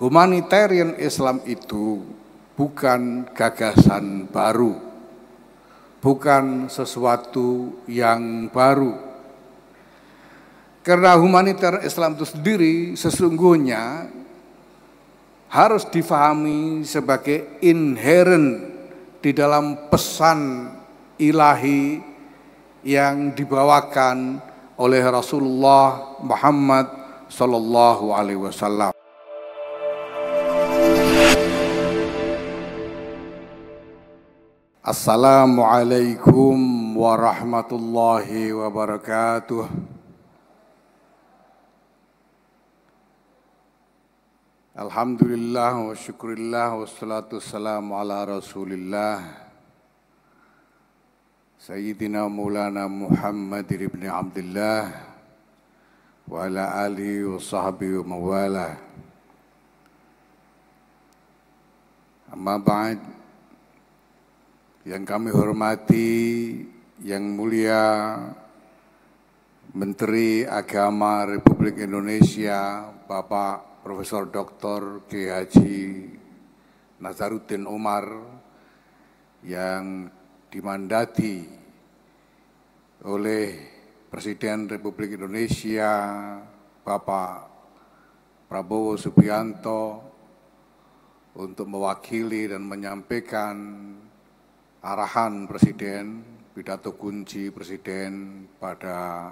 Humanitarian Islam itu bukan gagasan baru, bukan sesuatu yang baru. Karena humanitarian Islam itu sendiri sesungguhnya harus difahami sebagai inherent di dalam pesan ilahi yang dibawakan oleh Rasulullah Muhammad Sallallahu Alaihi Wasallam. Assalamualaikum warahmatullahi wabarakatuh. Alhamdulillah wa syukurillah wa salatu wassalamu ala rasulillah Sayyidina Maulana Muhammad ibn Abdullah wa ala alihi wa sahbihi wa mawala Amma ba'd yang kami hormati, yang mulia Menteri Agama Republik Indonesia, Bapak Profesor Dr. K. Haji Nazaruddin Umar, yang dimandati oleh Presiden Republik Indonesia, Bapak Prabowo Subianto, untuk mewakili dan menyampaikan arahan Presiden, pidato kunci Presiden pada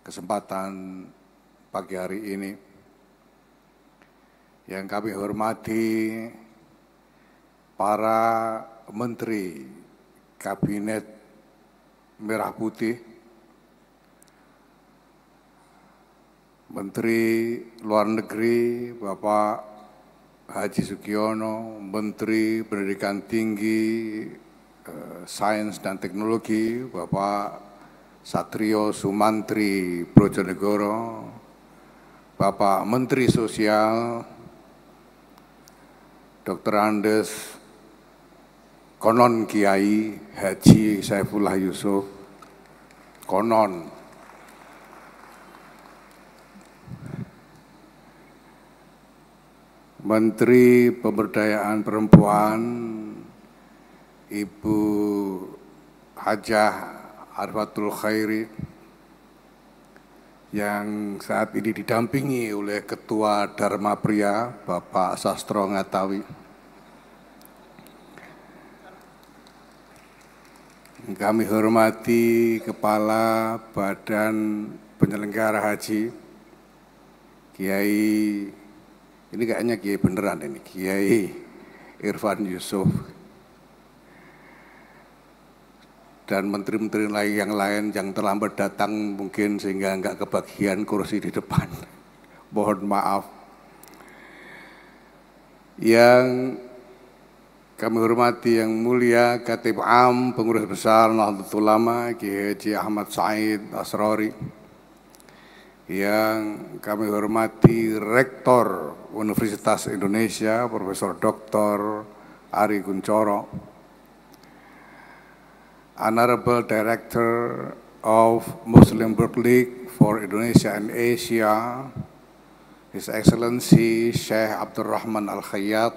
kesempatan pagi hari ini. Yang kami hormati para menteri kabinet merah putih, Menteri Luar Negeri Bapak Haji Sugiono, Menteri Pendidikan Tinggi Eh, sains dan Teknologi, Bapak Satrio Sumantri Brojonegoro, Bapak Menteri Sosial, Dr. Andes konon Kiai Haji Saifullah Yusuf, konon. Menteri Pemberdayaan Perempuan, Ibu Hajah Arfatul Khairi yang saat ini didampingi oleh Ketua Dharma Pria Bapak Sastro Ngatawi. Kami hormati Kepala Badan Penyelenggara Haji Kiai ini kayaknya Kiai beneran ini Kiai Irfan Yusuf dan menteri-menteri lain yang lain yang terlambat datang mungkin sehingga nggak kebagian kursi di depan. Mohon maaf. Yang kami hormati yang mulia Katib Am, Pengurus Besar Nahdlatul Ulama, Kiai Ahmad Said Asrori. Yang kami hormati Rektor Universitas Indonesia, Profesor Dr. Ari Kuncoro Honorable Director of Muslim World League for Indonesia and Asia, His Excellency Sheikh Abdul Rahman Al Khayyat,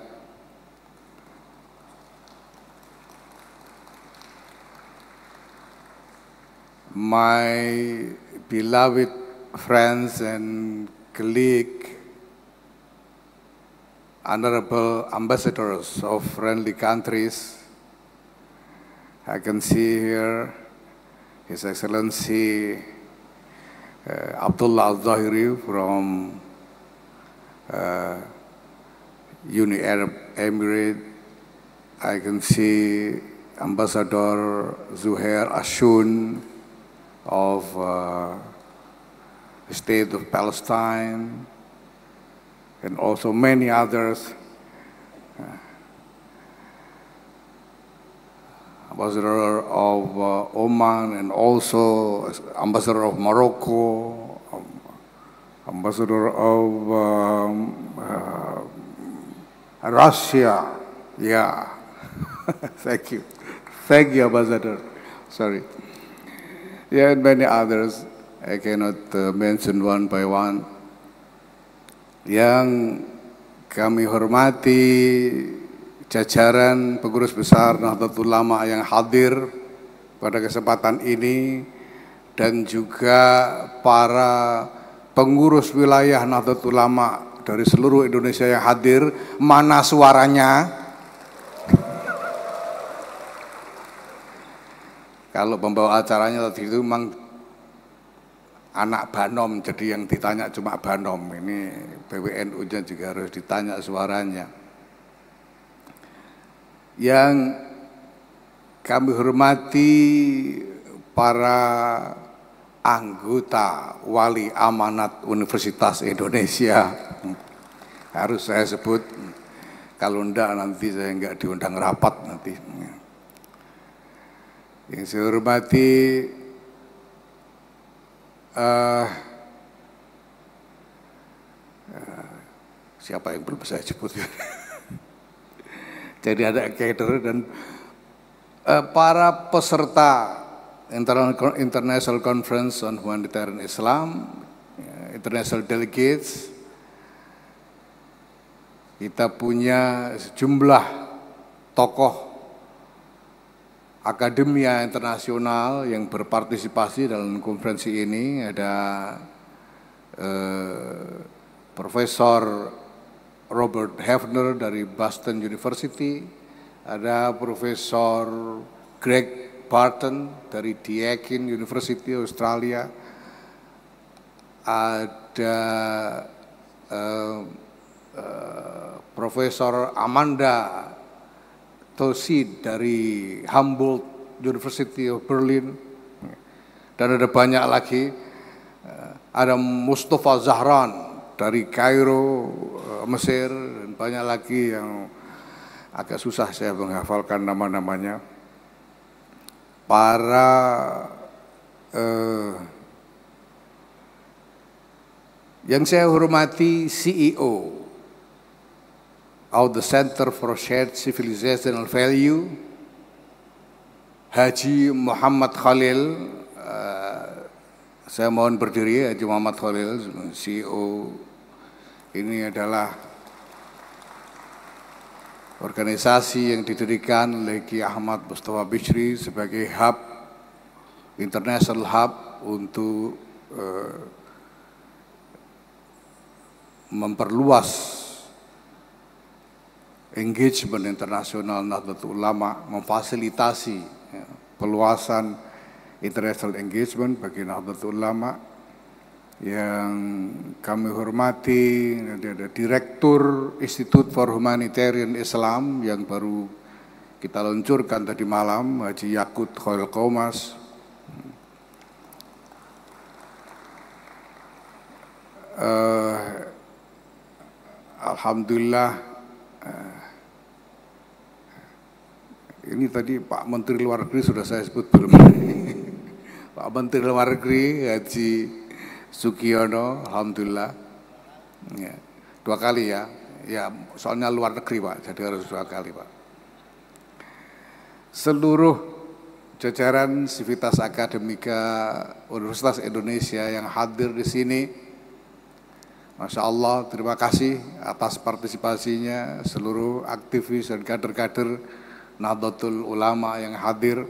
my beloved friends and colleague, honorable ambassadors of friendly countries, I can see here His Excellency uh, Abdullah Al-Zahiri from uh, Uni Arab Emirate. I can see Ambassador Zuhair Ashun of uh, State of Palestine and also many others ambassador of uh, Oman and also ambassador of Morocco, um, ambassador of um, uh, Russia. Yeah, thank you. Thank you, ambassador. Sorry. Yeah, and many others. I cannot uh, mention one by one. Yang kami hormati jajaran pengurus besar Nahdlatul Ulama yang hadir pada kesempatan ini dan juga para pengurus wilayah Nahdlatul Ulama dari seluruh Indonesia yang hadir, mana suaranya? Kalau pembawa acaranya tadi itu memang anak Banom, jadi yang ditanya cuma Banom. Ini PWNU-nya juga harus ditanya suaranya yang kami hormati para anggota wali amanat Universitas Indonesia. Harus saya sebut, kalau enggak nanti saya enggak diundang rapat nanti. Yang saya hormati uh, siapa yang belum saya sebut? Jadi ada caterer dan uh, para peserta International Conference on Humanitarian Islam, ya, International Delegates, kita punya sejumlah tokoh akademia internasional yang berpartisipasi dalam konferensi ini ada eh, Profesor Robert Hefner dari Boston University, ada Profesor Greg Barton dari Deakin University Australia, ada uh, uh, Profesor Amanda Tosi dari Humboldt University of Berlin, dan ada banyak lagi, eh, ada Mustafa Zahran dari Kairo, eh, Mesir, dan banyak lagi yang agak susah saya menghafalkan nama-namanya. Para eh, yang saya hormati CEO of the Center for Shared Civilizational Value, Haji Muhammad Khalil, eh, saya mohon berdiri Haji Muhammad Khalil, CEO ini adalah organisasi yang didirikan oleh Ki Ahmad Mustafa Bishri sebagai hub, international hub untuk eh, memperluas engagement internasional Nahdlatul Ulama, memfasilitasi ya, peluasan international engagement bagi Nahdlatul Ulama, yang kami hormati, nanti ada Direktur Institut for Humanitarian Islam yang baru kita luncurkan tadi malam, Haji Yakut Khairul Komas. Uh, eh, Alhamdulillah, uh, ini tadi Pak Menteri Luar Negeri sudah saya sebut belum? Pak Menteri Luar Negeri Haji Sugiono, Alhamdulillah. Ya. Dua kali ya. Ya, soalnya luar negeri Pak, jadi harus dua kali Pak. Seluruh jajaran civitas Akademika Universitas Indonesia yang hadir di sini, Masya Allah, terima kasih atas partisipasinya seluruh aktivis dan kader-kader Nahdlatul Ulama yang hadir,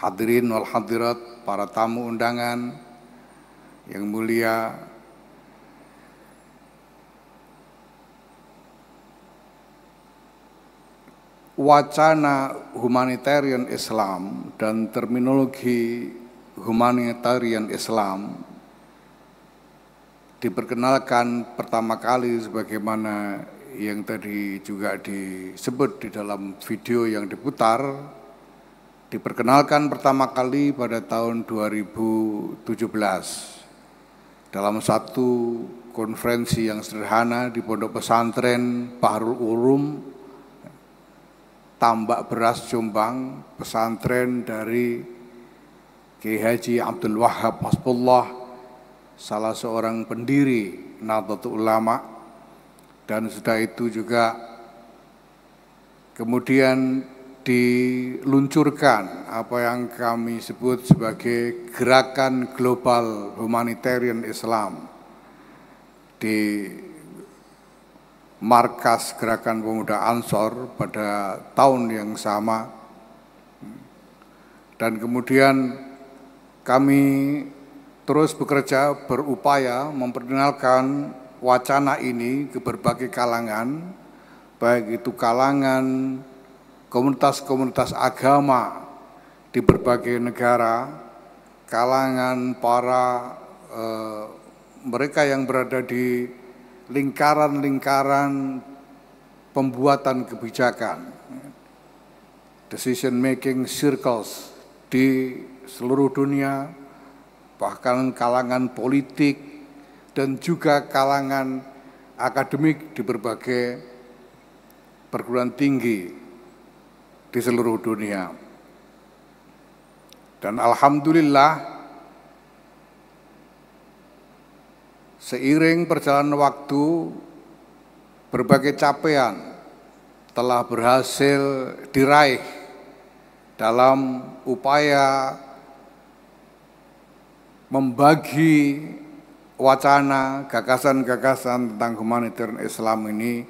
hadirin wal hadirat, para tamu undangan, yang mulia wacana humanitarian Islam dan terminologi humanitarian Islam diperkenalkan pertama kali sebagaimana yang tadi juga disebut di dalam video yang diputar diperkenalkan pertama kali pada tahun 2017 dalam satu konferensi yang sederhana di pondok pesantren Pahrul Urum tambak beras Jombang pesantren dari Kiai Haji Abdul Wahab Hasbullah salah seorang pendiri Nahdlatul Ulama dan sudah itu juga kemudian diluncurkan apa yang kami sebut sebagai gerakan global humanitarian Islam di markas gerakan pemuda Ansor pada tahun yang sama dan kemudian kami terus bekerja berupaya memperkenalkan wacana ini ke berbagai kalangan baik itu kalangan komunitas-komunitas agama di berbagai negara, kalangan para e, mereka yang berada di lingkaran-lingkaran pembuatan kebijakan, decision making circles di seluruh dunia, bahkan kalangan politik dan juga kalangan akademik di berbagai perguruan tinggi di seluruh dunia. Dan alhamdulillah seiring perjalanan waktu berbagai capaian telah berhasil diraih dalam upaya membagi wacana, gagasan-gagasan tentang humanitarian Islam ini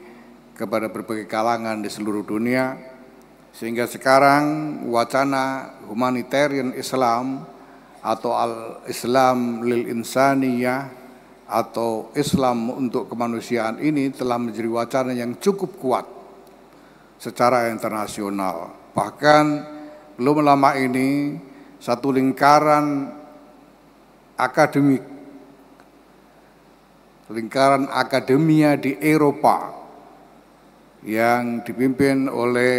kepada berbagai kalangan di seluruh dunia sehingga sekarang wacana humanitarian Islam atau al-Islam lil insaniyah atau Islam untuk kemanusiaan ini telah menjadi wacana yang cukup kuat secara internasional. Bahkan belum lama ini satu lingkaran akademik lingkaran akademia di Eropa yang dipimpin oleh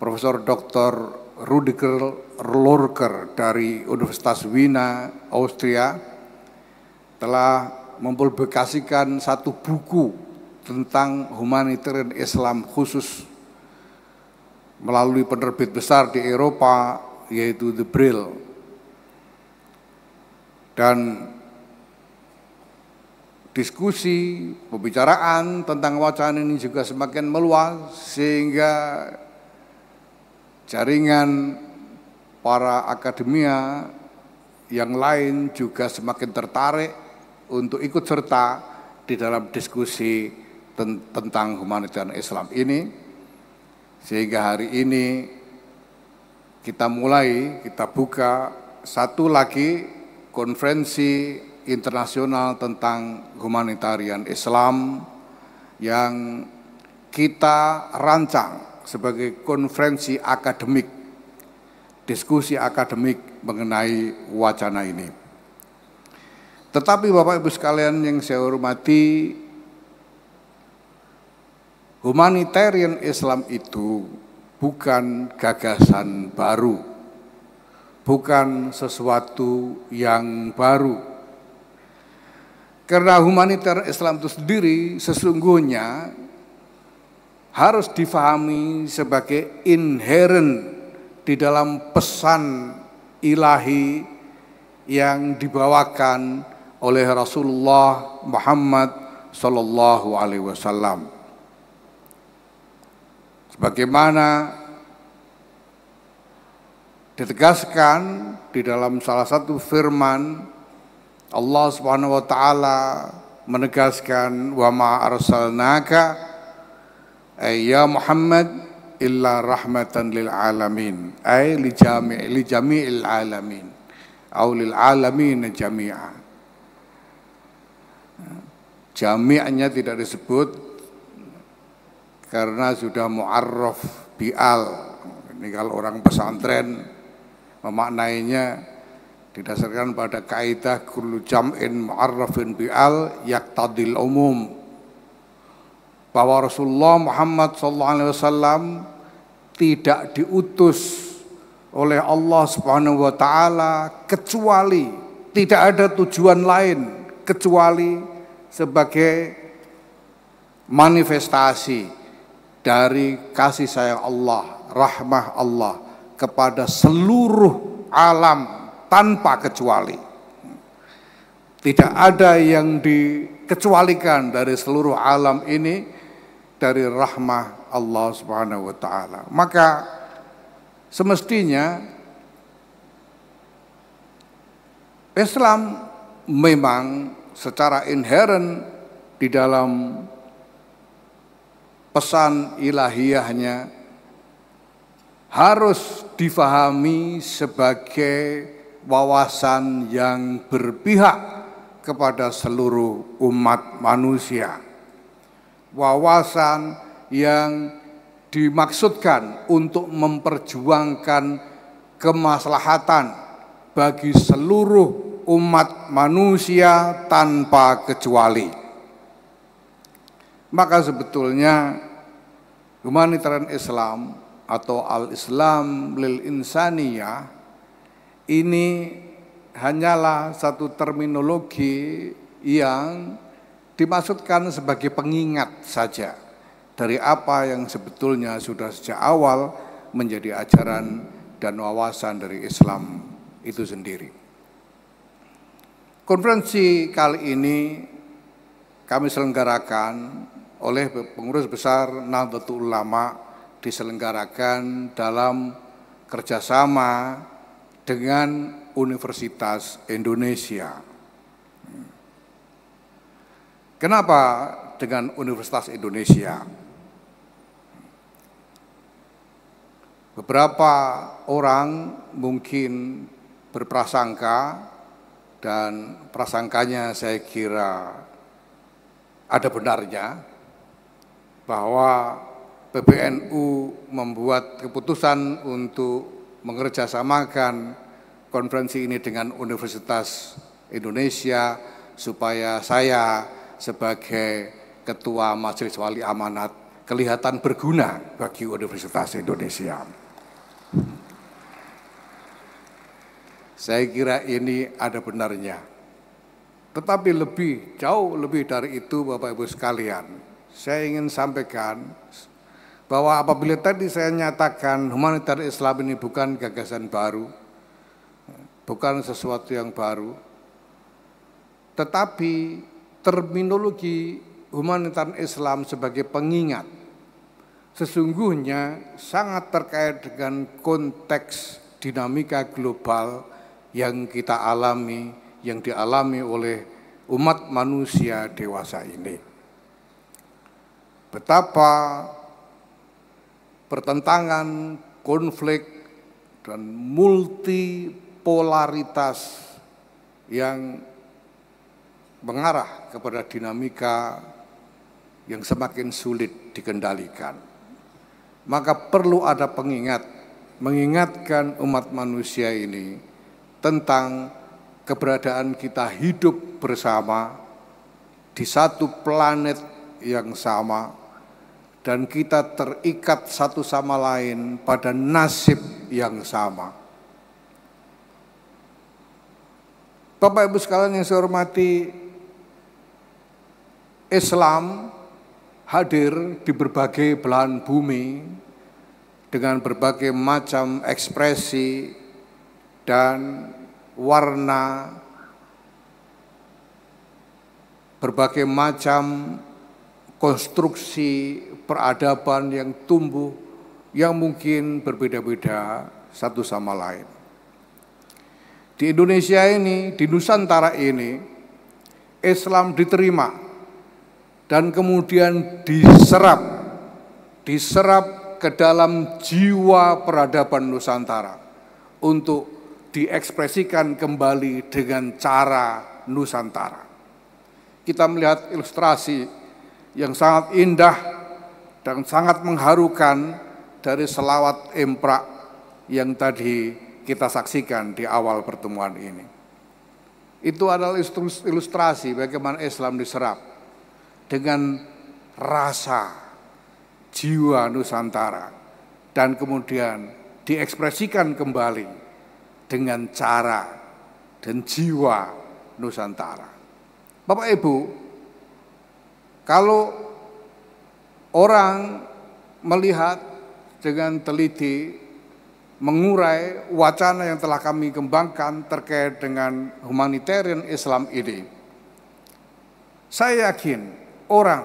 Profesor Dr. Rudiger Lorker dari Universitas Wina, Austria, telah mempublikasikan satu buku tentang humanitarian Islam khusus melalui penerbit besar di Eropa yaitu The Brill. Dan diskusi, pembicaraan tentang wacana ini juga semakin meluas sehingga jaringan para akademia yang lain juga semakin tertarik untuk ikut serta di dalam diskusi ten tentang humanitarian Islam ini sehingga hari ini kita mulai kita buka satu lagi konferensi internasional tentang humanitarian Islam yang kita rancang sebagai konferensi akademik, diskusi akademik mengenai wacana ini. Tetapi Bapak Ibu sekalian yang saya hormati, humanitarian Islam itu bukan gagasan baru, bukan sesuatu yang baru. Karena humanitarian Islam itu sendiri sesungguhnya harus difahami sebagai inherent di dalam pesan ilahi yang dibawakan oleh Rasulullah Muhammad Sallallahu Alaihi Wasallam. Sebagaimana ditegaskan di dalam salah satu firman Allah Subhanahu wa taala menegaskan wa ma arsalnaka ya Muhammad illa rahmatan lil alamin ay li jami' li jami'il alamin au lil alamin jami'a jami'nya tidak disebut karena sudah mu'arraf bi'al ini kalau orang pesantren memaknainya didasarkan pada kaidah kullu jam'in mu'arrafin bi'al yaktadil umum bahwa Rasulullah Muhammad SAW tidak diutus oleh Allah Subhanahu wa taala kecuali tidak ada tujuan lain kecuali sebagai manifestasi dari kasih sayang Allah, rahmah Allah kepada seluruh alam tanpa kecuali. Tidak ada yang dikecualikan dari seluruh alam ini dari rahmah Allah Subhanahu wa taala. Maka semestinya Islam memang secara inherent di dalam pesan ilahiyahnya harus difahami sebagai wawasan yang berpihak kepada seluruh umat manusia wawasan yang dimaksudkan untuk memperjuangkan kemaslahatan bagi seluruh umat manusia tanpa kecuali. Maka sebetulnya humanitarian Islam atau al-Islam lil insaniyah ini hanyalah satu terminologi yang dimaksudkan sebagai pengingat saja dari apa yang sebetulnya sudah sejak awal menjadi ajaran dan wawasan dari Islam itu sendiri. Konferensi kali ini kami selenggarakan oleh pengurus besar Nahdlatul Ulama diselenggarakan dalam kerjasama dengan Universitas Indonesia. Kenapa dengan Universitas Indonesia? Beberapa orang mungkin berprasangka dan prasangkanya saya kira ada benarnya bahwa PBNU membuat keputusan untuk mengerjasamakan konferensi ini dengan Universitas Indonesia supaya saya sebagai Ketua Majelis Wali Amanat kelihatan berguna bagi Universitas Indonesia. Saya kira ini ada benarnya. Tetapi lebih jauh lebih dari itu Bapak Ibu sekalian, saya ingin sampaikan bahwa apabila tadi saya nyatakan humanitar Islam ini bukan gagasan baru, bukan sesuatu yang baru, tetapi terminologi humanitar Islam sebagai pengingat sesungguhnya sangat terkait dengan konteks dinamika global yang kita alami, yang dialami oleh umat manusia dewasa ini. Betapa pertentangan, konflik, dan multipolaritas yang mengarah kepada dinamika yang semakin sulit dikendalikan. Maka perlu ada pengingat, mengingatkan umat manusia ini tentang keberadaan kita hidup bersama di satu planet yang sama dan kita terikat satu sama lain pada nasib yang sama. Bapak Ibu sekalian yang saya hormati, Islam hadir di berbagai belahan bumi dengan berbagai macam ekspresi dan warna berbagai macam konstruksi peradaban yang tumbuh yang mungkin berbeda-beda satu sama lain. Di Indonesia ini, di Nusantara ini, Islam diterima dan kemudian diserap, diserap ke dalam jiwa peradaban Nusantara untuk diekspresikan kembali dengan cara Nusantara. Kita melihat ilustrasi yang sangat indah dan sangat mengharukan dari selawat emprak yang tadi kita saksikan di awal pertemuan ini. Itu adalah ilustrasi bagaimana Islam diserap dengan rasa jiwa Nusantara dan kemudian diekspresikan kembali dengan cara dan jiwa Nusantara. Bapak Ibu, kalau orang melihat dengan teliti mengurai wacana yang telah kami kembangkan terkait dengan humanitarian Islam ini. Saya yakin orang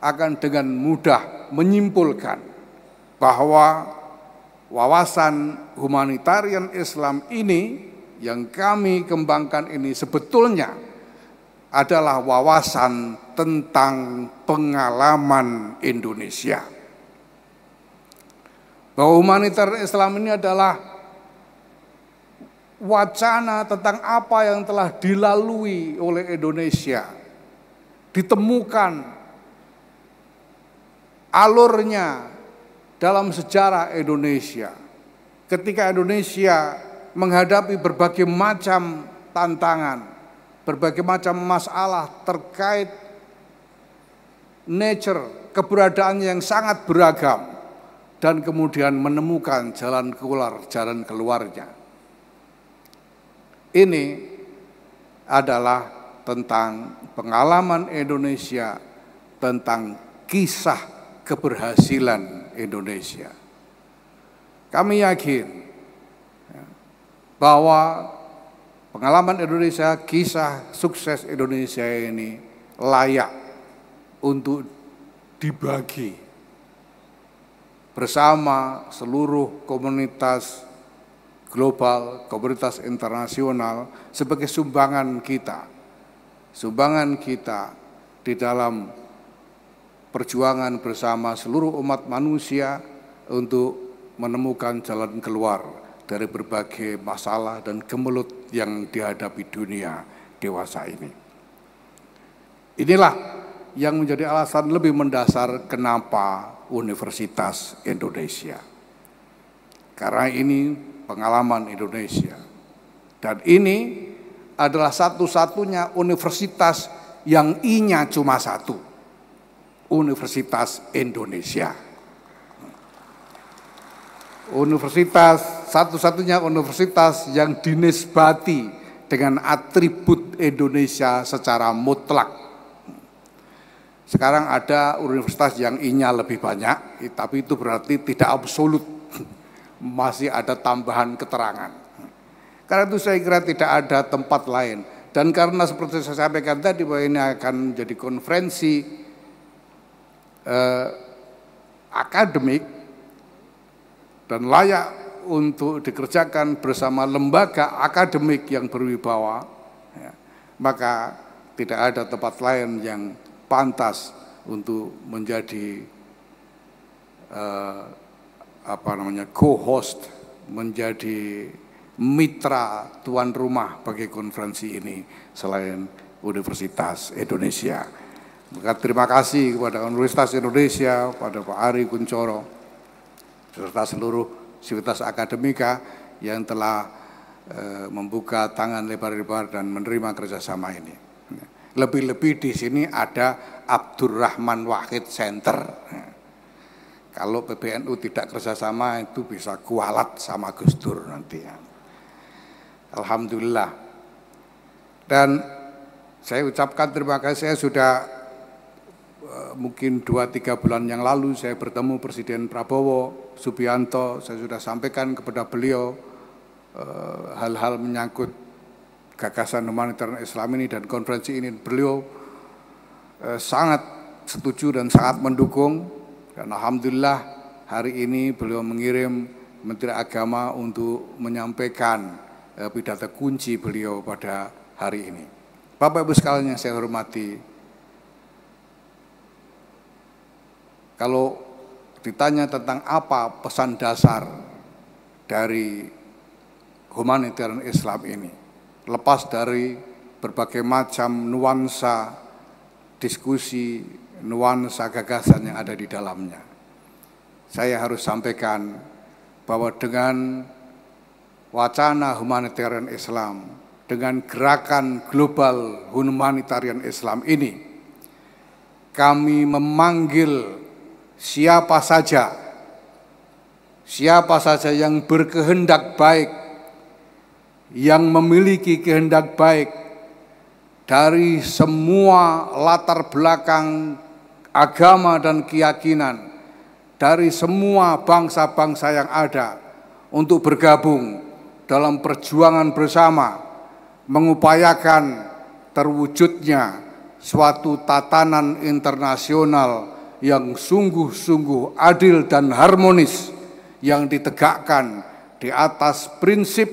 akan dengan mudah menyimpulkan bahwa wawasan humanitarian Islam ini yang kami kembangkan ini sebetulnya adalah wawasan tentang pengalaman Indonesia. Bahwa humanitarian Islam ini adalah wacana tentang apa yang telah dilalui oleh Indonesia ditemukan alurnya dalam sejarah Indonesia. Ketika Indonesia menghadapi berbagai macam tantangan, berbagai macam masalah terkait nature, keberadaan yang sangat beragam, dan kemudian menemukan jalan keluar, jalan keluarnya. Ini adalah tentang pengalaman Indonesia, tentang kisah keberhasilan Indonesia. Kami yakin ya, bahwa pengalaman Indonesia, kisah sukses Indonesia ini layak untuk dibagi bersama seluruh komunitas global, komunitas internasional sebagai sumbangan kita sumbangan kita di dalam perjuangan bersama seluruh umat manusia untuk menemukan jalan keluar dari berbagai masalah dan gemelut yang dihadapi dunia dewasa ini. Inilah yang menjadi alasan lebih mendasar kenapa Universitas Indonesia. Karena ini pengalaman Indonesia. Dan ini adalah satu-satunya universitas yang inya cuma satu. Universitas Indonesia. Universitas satu-satunya universitas yang dinisbati dengan atribut Indonesia secara mutlak. Sekarang ada universitas yang inya lebih banyak, tapi itu berarti tidak absolut. Masih ada tambahan keterangan. Karena itu saya kira tidak ada tempat lain. Dan karena seperti saya sampaikan tadi bahwa ini akan menjadi konferensi eh, akademik dan layak untuk dikerjakan bersama lembaga akademik yang berwibawa, ya, maka tidak ada tempat lain yang pantas untuk menjadi eh, apa namanya co-host menjadi mitra tuan rumah bagi konferensi ini selain Universitas Indonesia. Maka terima kasih kepada Universitas Indonesia, kepada Pak Ari Kuncoro, serta seluruh sivitas akademika yang telah eh, membuka tangan lebar-lebar dan menerima kerjasama ini. Lebih-lebih di sini ada Abdurrahman Wahid Center. Kalau PBNU tidak kerjasama itu bisa kualat sama Gus Dur nanti ya. Alhamdulillah. Dan saya ucapkan terima kasih saya sudah eh, mungkin 2-3 bulan yang lalu saya bertemu Presiden Prabowo Subianto, saya sudah sampaikan kepada beliau eh, hal-hal e, menyangkut gagasan humaniter Islam ini dan konferensi ini beliau e, sangat setuju dan sangat mendukung dan alhamdulillah hari ini beliau mengirim Menteri Agama untuk menyampaikan Eh, pidato kunci beliau pada hari ini. Bapak Ibu sekalian yang saya hormati, kalau ditanya tentang apa pesan dasar dari humanitarian Islam ini, lepas dari berbagai macam nuansa diskusi, nuansa gagasan yang ada di dalamnya. Saya harus sampaikan bahwa dengan wacana humanitarian Islam dengan gerakan global humanitarian Islam ini, kami memanggil siapa saja, siapa saja yang berkehendak baik, yang memiliki kehendak baik dari semua latar belakang agama dan keyakinan, dari semua bangsa-bangsa yang ada untuk bergabung dalam perjuangan bersama mengupayakan terwujudnya suatu tatanan internasional yang sungguh-sungguh adil dan harmonis yang ditegakkan di atas prinsip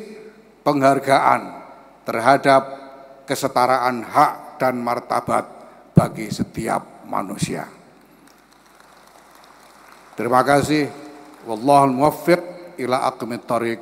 penghargaan terhadap kesetaraan hak dan martabat bagi setiap manusia. Terima kasih. Wallahul muwaffiq ila aqmit thariq.